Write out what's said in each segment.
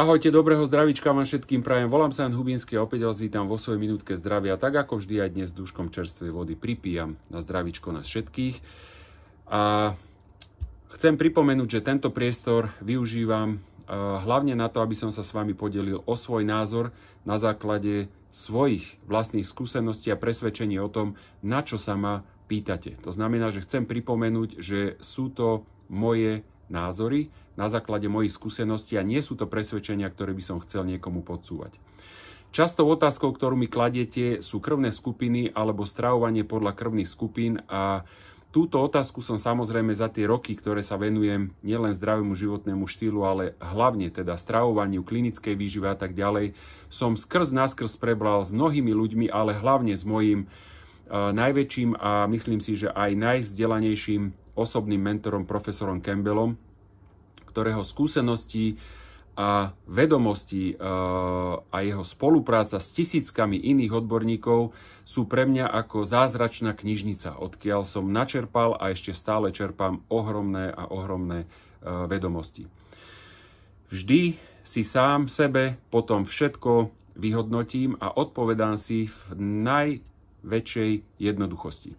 Ahojte, dobrého zdravíčka vám všetkým prajem. Volám sa Jan Hubinský a opäť vás vítam vo svojej minútke zdravia. Tak ako vždy aj dnes duškom čerstvej vody pripíjam na zdravíčko nás všetkých. A chcem pripomenúť, že tento priestor využívam eh, hlavne na to, aby som sa s vami podelil o svoj názor na základe svojich vlastných skúseností a presvedčení o tom, na čo sa ma pýtate. To znamená, že chcem pripomenúť, že sú to moje názory, na základe mojich skúseností a nie sú to presvedčenia, ktoré by som chcel niekomu podsúvať. Častou otázkou, ktorú mi kladiete, sú krvné skupiny alebo stravovanie podľa krvných skupín a túto otázku som samozrejme za tie roky, ktoré sa venujem nielen zdravému životnému štýlu, ale hlavne teda stravovaniu, klinickej výžive a tak ďalej, som skrz naskrz prebral s mnohými ľuďmi, ale hlavne s mojím e, najväčším a myslím si, že aj najvzdelanejším osobným mentorom, profesorom Campbellom, ktorého skúsenosti a vedomosti e, a jeho spolupráca s tisíckami iných odborníkov sú pre mňa ako zázračná knižnica, odkiaľ som načerpal a ešte stále čerpám ohromné a ohromné e, vedomosti. Vždy si sám sebe potom všetko vyhodnotím a odpovedám si v najväčšej jednoduchosti.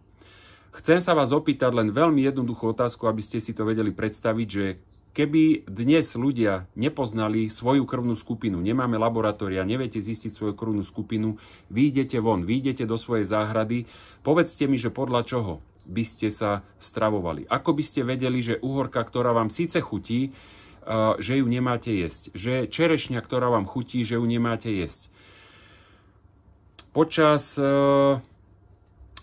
Chcem sa vás opýtať len veľmi jednoduchú otázku, aby ste si to vedeli predstaviť, že Keby dnes ľudia nepoznali svoju krvnú skupinu, nemáme laboratória, neviete zistiť svoju krvnú skupinu, výjdete von, výjdete do svojej záhrady, povedzte mi, že podľa čoho by ste sa stravovali. Ako by ste vedeli, že uhorka, ktorá vám síce chutí, eh, že ju nemáte jesť. Že čerešňa, ktorá vám chutí, že ju nemáte jesť. Počas eh,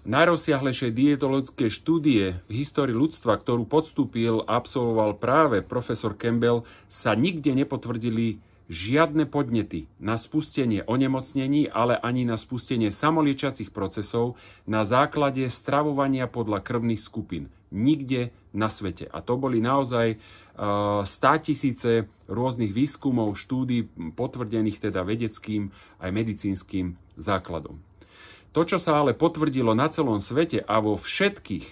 Najrozsiahlejšie dietologické štúdie v histórii ľudstva, ktorú podstúpil a absolvoval práve profesor Campbell, sa nikde nepotvrdili žiadne podnety na spustenie onemocnení, ale ani na spustenie samoliečiacich procesov na základe stravovania podľa krvných skupín. Nikde na svete. A to boli naozaj uh, eh, 100 tisíce rôznych výskumov, štúdí potvrdených teda vedeckým aj medicínskym základom. To, čo sa ale potvrdilo na celom svete a vo všetkých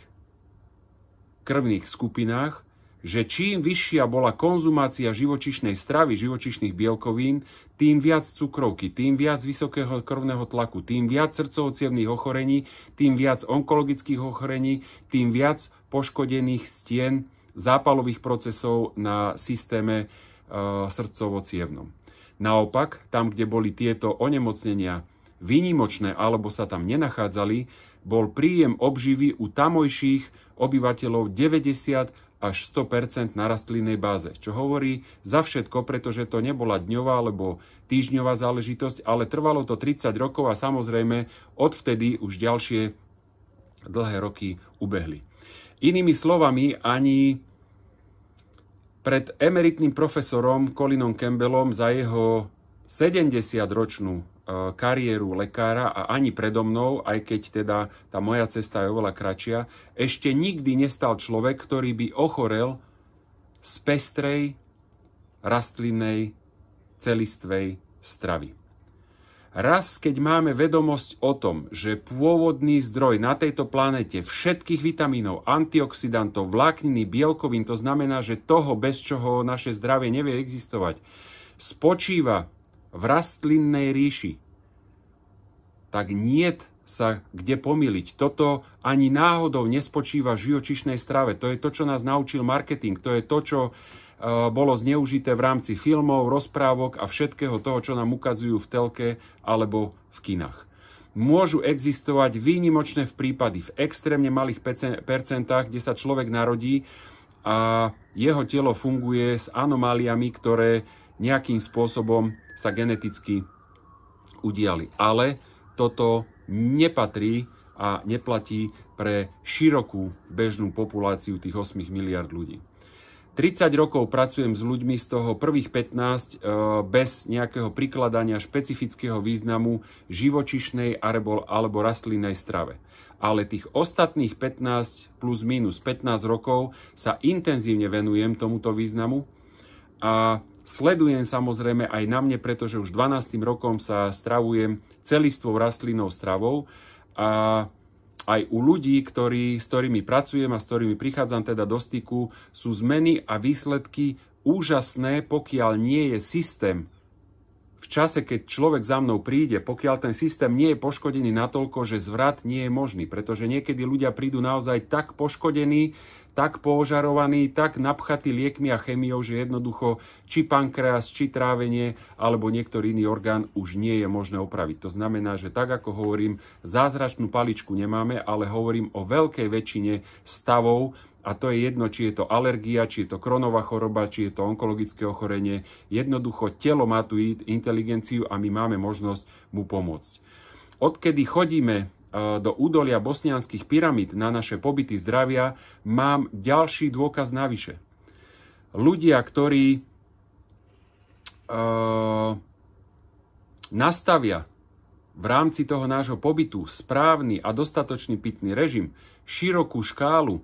krvných skupinách, že čím vyššia bola konzumácia živočišnej stravy, živočišných bielkovín, tým viac cukrovky, tým viac vysokého krvného tlaku, tým viac srdcovocievných ochorení, tým viac onkologických ochorení, tým viac poškodených stien zápalových procesov na systéme e, Naopak, tam, kde boli tieto onemocnenia výnimočné alebo sa tam nenachádzali, bol príjem obživy u tamojších obyvateľov 90 až 100 na rastlinnej báze, čo hovorí za všetko, pretože to nebola dňová alebo týždňová záležitosť, ale trvalo to 30 rokov a samozrejme odvtedy už ďalšie dlhé roky ubehli. Inými slovami, ani pred emeritným profesorom Colinom Campbellom za jeho 70-ročnú E, kariéru lekára a ani predo mnou, aj keď teda tá moja cesta je oveľa kratšia, ešte nikdy nestal človek, ktorý by ochorel z pestrej rastlinnej celistvej stravy. Raz, keď máme vedomosť o tom, že pôvodný zdroj na tejto planete všetkých vitamínov, antioxidantov, vlákniny, bielkovín, to znamená, že toho, bez čoho naše zdravie nevie existovať, spočíva v rastlinnej ríši, tak niet sa kde pomýliť. Toto ani náhodou nespočíva v živočišnej strave. To je to, čo nás naučil marketing. To je to, čo e, bolo zneužité v rámci filmov, rozprávok a všetkého toho, čo nám ukazujú v telke alebo v kinách. Môžu existovať výnimočné v prípady v extrémne malých percentách, kde sa človek narodí a jeho telo funguje s anomáliami, ktoré nejakým spôsobom sa geneticky udiali. Ale toto nepatrí a neplatí pre širokú bežnú populáciu tých 8 miliard ľudí. 30 rokov pracujem s ľuďmi, z toho prvých 15 e, bez nejakého prikladania špecifického významu živočišnej alebo, alebo rastlinnej strave. Ale tých ostatných 15 plus minus 15 rokov sa intenzívne venujem tomuto významu a Sledujem samozrejme aj na mne, pretože už 12. rokom sa stravujem celistvou rastlinnou stravou a aj u ľudí, ktorí, s ktorými pracujem a s ktorými prichádzam teda do styku, sú zmeny a výsledky úžasné, pokiaľ nie je systém v čase, keď človek za mnou príde, pokiaľ ten systém nie je poškodený natoľko, že zvrat nie je možný, pretože niekedy ľudia prídu naozaj tak poškodení tak požarovaný, tak napchatý liekmi a chemiou, že jednoducho či pankreas, či trávenie alebo niektorý iný orgán už nie je možné opraviť. To znamená, že tak ako hovorím, zázračnú paličku nemáme, ale hovorím o veľkej väčšine stavov, a to je jedno, či je to alergia, či je to kronová choroba, či je to onkologické ochorenie. Jednoducho telo má tú inteligenciu a my máme možnosť mu pomôcť. Odkedy chodíme E, do údolia bosnianských pyramíd na naše pobyty zdravia, mám ďalší dôkaz navyše. Ľudia, ktorí e, nastavia v rámci toho nášho pobytu správny a dostatočný pitný režim, širokú škálu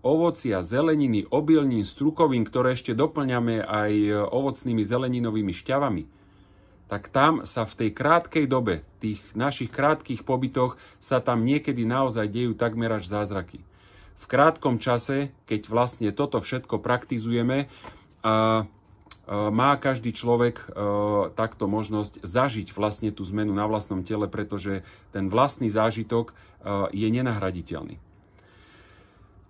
ovocia, zeleniny, obilnín, strukovín, ktoré ešte doplňame aj ovocnými zeleninovými šťavami, tak tam sa v tej krátkej dobe, tých našich krátkých pobytoch, sa tam niekedy naozaj dejú takmer až zázraky. V krátkom čase, keď vlastne toto všetko praktizujeme, a má každý človek takto možnosť zažiť vlastne tú zmenu na vlastnom tele, pretože ten vlastný zážitok je nenahraditeľný.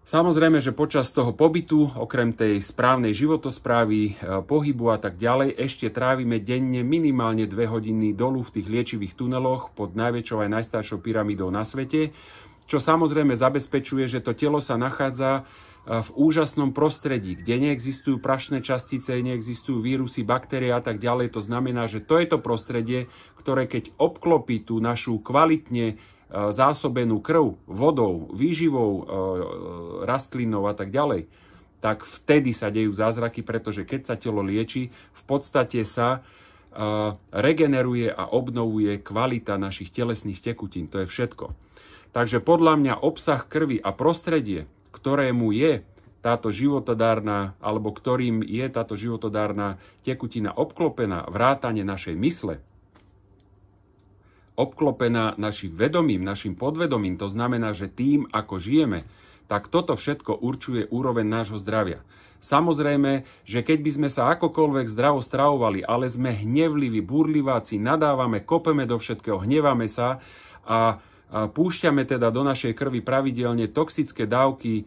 Samozrejme, že počas toho pobytu, okrem tej správnej životosprávy, e, pohybu a tak ďalej, ešte trávime denne minimálne 2 hodiny dolu v tých liečivých tuneloch pod najväčšou aj najstaršou pyramidou na svete, čo samozrejme zabezpečuje, že to telo sa nachádza e, v úžasnom prostredí, kde neexistujú prašné častice, neexistujú vírusy, baktérie a tak ďalej. To znamená, že to je to prostredie, ktoré keď obklopí tú našu kvalitne E, zásobenú krv vodou, výživou, e, e, rastlinou a tak ďalej, tak vtedy sa dejú zázraky, pretože keď sa telo lieči, v podstate sa regeneruje a obnovuje kvalita našich telesných tekutín. To je všetko. Takže podľa mňa obsah krvi a prostredie, ktorému je táto životodárna, alebo ktorým je táto životodárna tekutina obklopená, vrátane našej mysle, obklopená našim vedomím, našim podvedomím, to znamená, že tým, ako žijeme, tak toto všetko určuje úroveň nášho zdravia. Samozrejme, že keď by sme sa akokoľvek zdravo stravovali, ale sme hnevliví, burliváci, nadávame, kopeme do všetkého, hnevame sa a púšťame teda do našej krvi pravidelne toxické dávky e,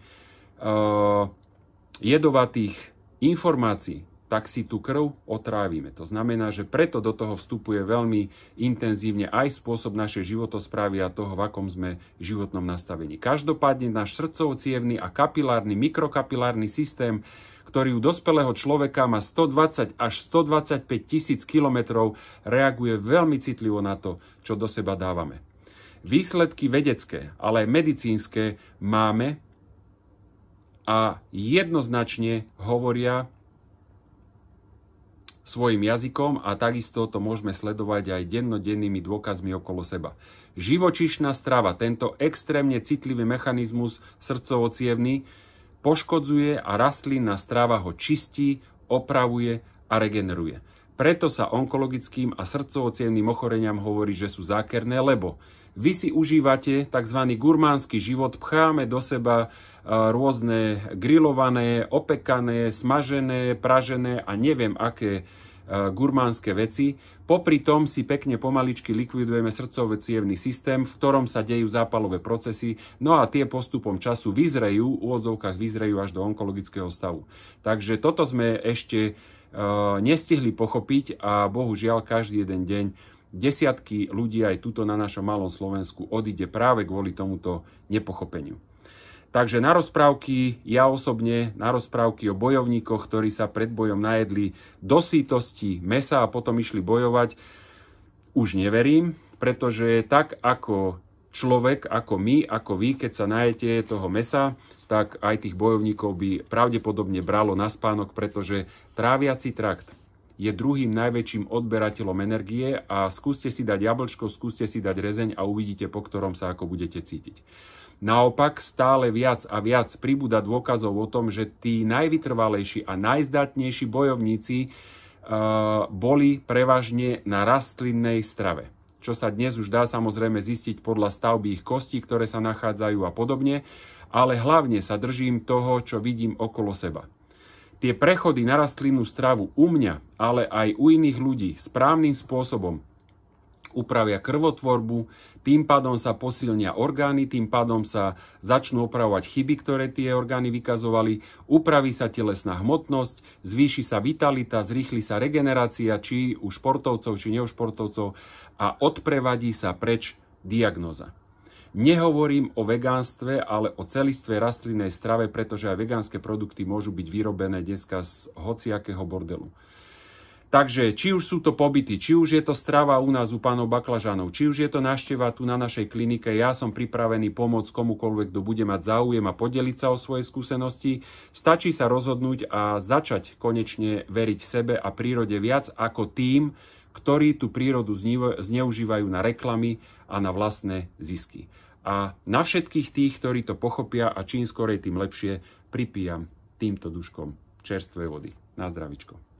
jedovatých informácií, tak si tú krv otrávime. To znamená, že preto do toho vstupuje veľmi intenzívne aj spôsob našej životosprávy a toho, v akom sme životnom nastavení. Každopádne náš srdcovcievný a kapilárny, mikrokapilárny systém, ktorý u dospelého človeka má 120 až 125 tisíc kilometrov, reaguje veľmi citlivo na to, čo do seba dávame. Výsledky vedecké, ale aj medicínske máme a jednoznačne hovoria, svojim jazykom a takisto to môžeme sledovať aj dennodennými dôkazmi okolo seba. Živočišná strava, tento extrémne citlivý mechanizmus srdcovo poškodzuje a rastlinná strava ho čistí, opravuje a regeneruje. Preto sa onkologickým a srdcovocievným ochoreniam hovorí, že sú zákerné, lebo vy si užívate tzv. gurmánsky život, pcháme do seba rôzne grillované, opekané, smažené, pražené a neviem aké e, gurmánske veci. Popri tom si pekne pomaličky likvidujeme srdcové cievný systém, v ktorom sa dejú zápalové procesy, no a tie postupom času vyzrejú, v úvodzovkách vyzrejú až do onkologického stavu. Takže toto sme ešte e, nestihli pochopiť a bohužiaľ každý jeden deň desiatky ľudí aj tuto na našom malom Slovensku odíde práve kvôli tomuto nepochopeniu. Takže na rozprávky, ja osobne, na rozprávky o bojovníkoch, ktorí sa pred bojom najedli do sítosti mesa a potom išli bojovať, už neverím, pretože tak ako človek, ako my, ako vy, keď sa najete toho mesa, tak aj tých bojovníkov by pravdepodobne bralo na spánok, pretože tráviaci trakt je druhým najväčším odberateľom energie a skúste si dať jablčko, skúste si dať rezeň a uvidíte, po ktorom sa ako budete cítiť. Naopak stále viac a viac pribúda dôkazov o tom, že tí najvytrvalejší a najzdatnejší bojovníci e, boli prevažne na rastlinnej strave čo sa dnes už dá samozrejme zistiť podľa stavby ich kostí, ktoré sa nachádzajú a podobne, ale hlavne sa držím toho, čo vidím okolo seba. Tie prechody na rastlinnú stravu u mňa, ale aj u iných ľudí správnym spôsobom upravia krvotvorbu, tým pádom sa posilnia orgány, tým pádom sa začnú opravovať chyby, ktoré tie orgány vykazovali, upraví sa telesná hmotnosť, zvýši sa vitalita, zrýchli sa regenerácia, či u športovcov, či neušportovcov a odprevadí sa preč diagnoza. Nehovorím o vegánstve, ale o celistve rastlinnej strave, pretože aj vegánske produkty môžu byť vyrobené dneska z hociakého bordelu. Takže či už sú to pobyty, či už je to strava u nás u pánov Baklažanov, či už je to návšteva tu na našej klinike, ja som pripravený pomôcť komukoľvek, kto bude mať záujem a podeliť sa o svoje skúsenosti. Stačí sa rozhodnúť a začať konečne veriť sebe a prírode viac ako tým, ktorí tú prírodu zneužívajú na reklamy a na vlastné zisky. A na všetkých tých, ktorí to pochopia a čím skorej, tým lepšie, pripijam týmto duškom čerstvej vody. Na zdravičko.